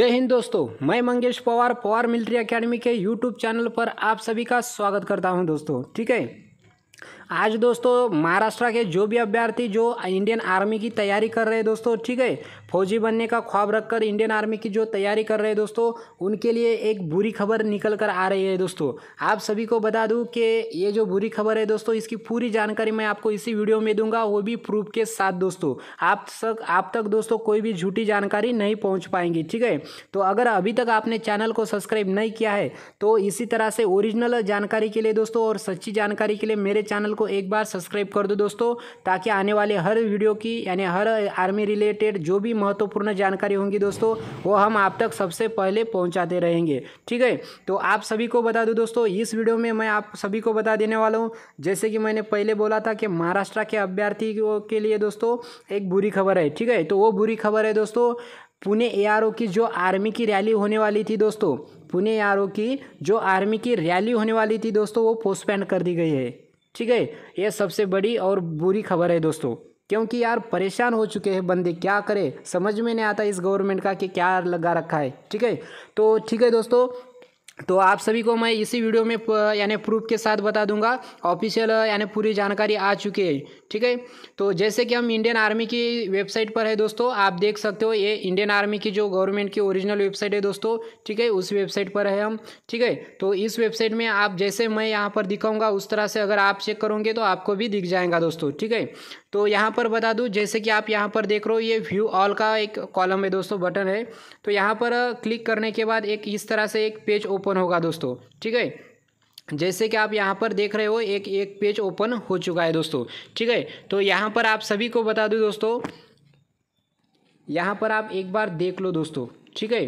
जय हिंद दोस्तों मैं मंगेश पवार पवार मिलिट्री अकेडमी के यूट्यूब चैनल पर आप सभी का स्वागत करता हूं दोस्तों ठीक है आज दोस्तों महाराष्ट्र के जो भी अभ्यर्थी जो इंडियन आर्मी की तैयारी कर रहे हैं दोस्तों ठीक है फौजी बनने का ख्वाब रखकर इंडियन आर्मी की जो तैयारी कर रहे हैं दोस्तों उनके लिए एक बुरी खबर निकल कर आ रही है दोस्तों आप सभी को बता दूं कि ये जो बुरी खबर है दोस्तों इसकी पूरी जानकारी मैं आपको इसी वीडियो में दूंगा वो भी प्रूफ के साथ दोस्तों आप तक आप तक दोस्तों कोई भी झूठी जानकारी नहीं पहुँच पाएंगी ठीक है तो अगर अभी तक आपने चैनल को सब्सक्राइब नहीं किया है तो इसी तरह से ओरिजिनल जानकारी के लिए दोस्तों और सच्ची जानकारी के लिए मेरे चैनल को एक बार सब्सक्राइब कर दो दोस्तों ताकि आने वाले हर वीडियो की यानी हर आर्मी रिलेटेड जो भी महत्वपूर्ण जानकारी होंगी दोस्तों वो हम आप तक सबसे पहले पहुंचाते रहेंगे ठीक है तो आप सभी को बता दूँ दोस्तों इस वीडियो में मैं आप सभी को बता देने वाला हूँ जैसे कि मैंने पहले बोला था कि महाराष्ट्र के अभ्यर्थी के लिए दोस्तों एक बुरी खबर है ठीक है तो वो बुरी खबर है दोस्तों पुणे ए की जो आर्मी की रैली होने वाली थी दोस्तों पुणे ए की जो आर्मी की रैली होने वाली थी दोस्तों वो पोस्टपैंड कर दी गई है ठीक है ये सबसे बड़ी और बुरी खबर है दोस्तों क्योंकि यार परेशान हो चुके हैं बंदे क्या करें समझ में नहीं आता इस गवर्नमेंट का कि क्या लगा रखा है ठीक है तो ठीक है दोस्तों तो आप सभी को मैं इसी वीडियो में यानी प्रूफ के साथ बता दूंगा ऑफिशियल यानी पूरी जानकारी आ चुकी है ठीक है तो जैसे कि हम इंडियन आर्मी की वेबसाइट पर है दोस्तों आप देख सकते हो ये इंडियन आर्मी की जो गवर्नमेंट की ओरिजिनल वेबसाइट है दोस्तों ठीक है उस वेबसाइट पर है हम ठीक है तो इस वेबसाइट में आप जैसे मैं यहाँ पर दिखाऊँगा उस तरह से अगर आप चेक करोगे तो आपको भी दिख जाएगा दोस्तों ठीक है तो यहाँ पर बता दूँ जैसे कि आप यहाँ पर देख रहे हो ये व्यू ऑल का एक कॉलम है दोस्तों बटन है तो यहाँ पर क्लिक करने के बाद एक इस तरह से एक पेज ओपन होगा दोस्तों ठीक है जैसे कि आप यहाँ पर देख रहे हो एक एक पेज ओपन हो चुका है दोस्तों ठीक है तो यहाँ पर आप सभी को बता दूँ दोस्तों यहाँ पर आप एक बार देख लो दोस्तों ठीक है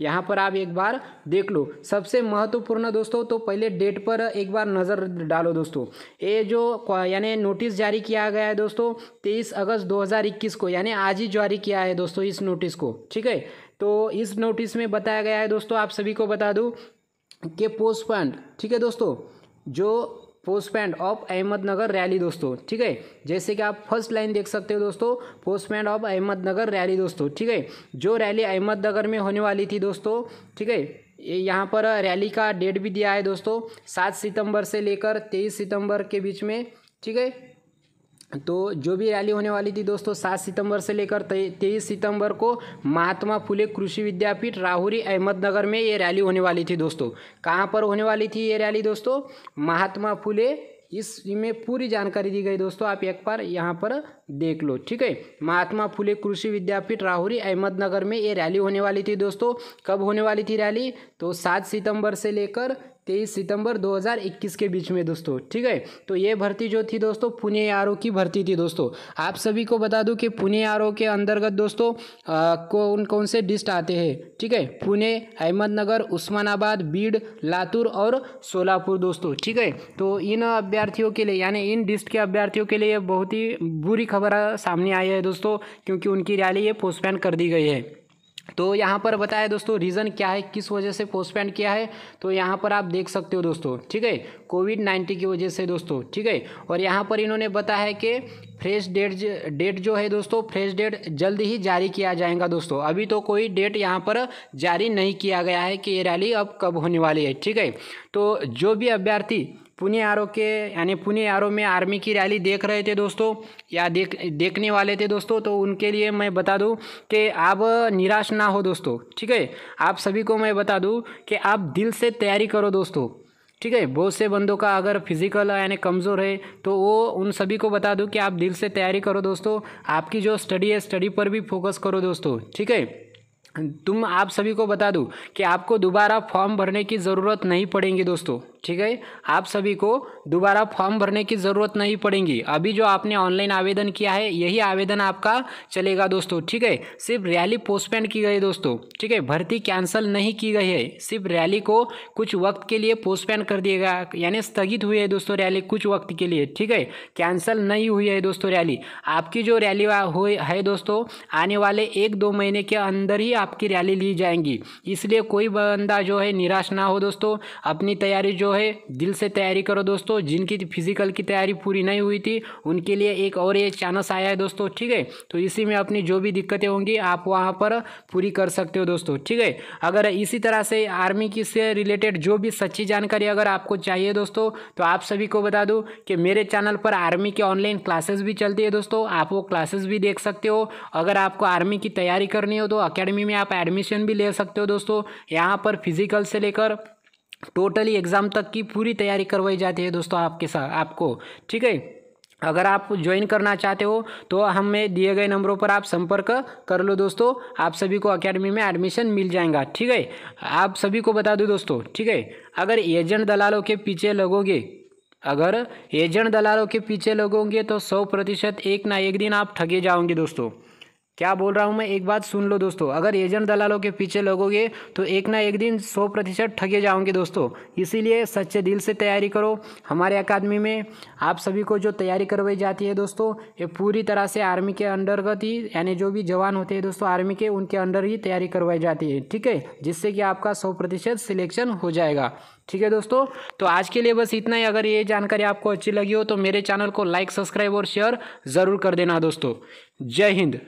यहाँ पर आप एक बार देख लो सबसे महत्वपूर्ण दोस्तों तो पहले डेट पर एक बार नज़र डालो दोस्तों ये जो यानी नोटिस जारी किया गया है दोस्तों तेईस अगस्त 2021 को यानी आज ही जारी किया है दोस्तों इस नोटिस को ठीक है तो इस नोटिस में बताया गया है दोस्तों आप सभी को बता दूँ कि पोस्टपॉन्ड ठीक है दोस्तों जो पोस्टमैन ऑफ अहमदनगर रैली दोस्तों ठीक है जैसे कि आप फर्स्ट लाइन देख सकते हो दोस्तों पोस्टमैन ऑफ अहमदनगर रैली दोस्तों ठीक है जो रैली अहमदनगर में होने वाली थी दोस्तों ठीक है यहाँ पर रैली का डेट भी दिया है दोस्तों सात सितंबर से लेकर तेईस सितंबर के बीच में ठीक है तो जो भी रैली होने वाली थी दोस्तों सात सितंबर से लेकर तेईस सितंबर को महात्मा फुले कृषि विद्यापीठ राहुरी अहमदनगर में ये रैली होने वाली थी दोस्तों कहाँ पर होने वाली थी ये रैली दोस्तों महात्मा फुले इसमें पूरी जानकारी दी गई दोस्तों आप एक बार यहाँ पर देख लो ठीक है महात्मा फुले कृषि विद्यापीठ राहुरी अहमदनगर में ये रैली होने वाली थी दोस्तों कब होने वाली थी रैली तो सात सितंबर से लेकर तेईस सितंबर 2021 के बीच में दोस्तों ठीक है तो ये भर्ती जो थी दोस्तों पुणे आर की भर्ती थी दोस्तों आप सभी को बता दूं कि पुणे आर के अंतर्गत दोस्तों कौन कौन से डिस्ट आते हैं ठीक है पुणे अहमदनगर उस्मानाबाद बीड लातूर और सोलापुर दोस्तों ठीक है तो इन अभ्यर्थियों के लिए यानी इन डिस्ट के अभ्यर्थियों के लिए बहुत ही बुरी खबर सामने आई है दोस्तों क्योंकि उनकी रैली ये पोस्टपैन कर दी गई है तो यहाँ पर बताया दोस्तों रीज़न क्या है किस वजह से पोस्टपैंड किया है तो यहाँ पर आप देख सकते हो दोस्तों ठीक है कोविड नाइन्टीन की वजह से दोस्तों ठीक है और यहाँ पर इन्होंने बताया है कि फ्रेश डेट डेट जो है दोस्तों फ्रेश डेट जल्द ही जारी किया जाएगा दोस्तों अभी तो कोई डेट यहाँ पर जारी नहीं किया गया है कि ये रैली अब कब होने वाली है ठीक है तो जो भी अभ्यर्थी पुणे आरओ के यानी पुणे आरओ में आर्मी की रैली देख रहे थे दोस्तों या देख देखने वाले थे दोस्तों तो उनके लिए मैं बता दूं कि आप निराश ना हो दोस्तों ठीक है आप सभी को मैं बता दूं कि आप दिल से तैयारी करो दोस्तों ठीक है बहुत से बंदों का अगर फिजिकल यानी कमज़ोर है तो वो उन सभी को बता दूँ कि आप दिल से तैयारी करो दोस्तों आपकी जो स्टडी है स्टडी पर भी फोकस करो दोस्तों ठीक है तुम आप सभी को बता दूं कि आपको दोबारा फॉर्म भरने की ज़रूरत नहीं पड़ेगी दोस्तों ठीक है आप सभी को दोबारा फॉर्म भरने की ज़रूरत नहीं पड़ेगी अभी जो आपने ऑनलाइन आवेदन किया है यही आवेदन आपका चलेगा दोस्तों ठीक है सिर्फ रैली पोस्टपेंड की गई दोस्तों ठीक है भर्ती कैंसिल नहीं की गई है सिर्फ रैली को कुछ वक्त के लिए पोस्टपेंड कर दिया गया यानी स्थगित हुई है दोस्तों रैली कुछ वक्त के लिए ठीक है कैंसिल नहीं हुई है दोस्तों रैली आपकी जो रैली हुई है दोस्तों आने वाले एक दो महीने के अंदर ही आपकी रैली ली जाएंगी इसलिए कोई बंदा जो है निराश ना हो दोस्तों अपनी तैयारी जो जो है दिल से तैयारी करो दोस्तों जिनकी फिजिकल की तैयारी पूरी नहीं हुई थी उनके लिए एक और ये चानस आया है दोस्तों ठीक है तो इसी में अपनी जो भी दिक्कतें होंगी आप वहाँ पर पूरी कर सकते हो दोस्तों ठीक है अगर इसी तरह से आर्मी की से रिलेटेड जो भी सच्ची जानकारी अगर आपको चाहिए दोस्तों तो आप सभी को बता दूँ कि मेरे चैनल पर आर्मी की ऑनलाइन क्लासेस भी चलती है दोस्तों आप वो क्लासेस भी देख सकते हो अगर आपको आर्मी की तैयारी करनी हो तो अकेडमी में आप एडमिशन भी ले सकते हो दोस्तों यहाँ पर फिजिकल से लेकर टोटली एग्ज़ाम तक की पूरी तैयारी करवाई जाती है दोस्तों आपके साथ आपको ठीक है अगर आप ज्वाइन करना चाहते हो तो हमें दिए गए नंबरों पर आप संपर्क कर लो दोस्तों आप सभी को अकेडमी में एडमिशन मिल जाएगा ठीक है आप सभी को बता दूँ दोस्तों ठीक है अगर एजेंट दलालों के पीछे लगोगे अगर एजेंट दलालों के पीछे लगोगे तो सौ प्रतिशत एक ना एक दिन आप ठगे जाओगे दोस्तों क्या बोल रहा हूँ मैं एक बात सुन लो दोस्तों अगर एजेंट दलालों के पीछे लगोगे तो एक ना एक दिन सौ प्रतिशत ठगे जाओगे दोस्तों इसीलिए सच्चे दिल से तैयारी करो हमारे अकादमी में आप सभी को जो तैयारी करवाई जाती है दोस्तों ये पूरी तरह से आर्मी के अंडरगत ही यानी जो भी जवान होते हैं दोस्तों आर्मी के उनके अंडर ही तैयारी करवाई जाती है ठीक है जिससे कि आपका सौ प्रतिशत सिलेक्शन हो जाएगा ठीक है दोस्तों तो आज के लिए बस इतना ही अगर ये जानकारी आपको अच्छी लगी हो तो मेरे चैनल को लाइक सब्सक्राइब और शेयर ज़रूर कर देना दोस्तों जय हिंद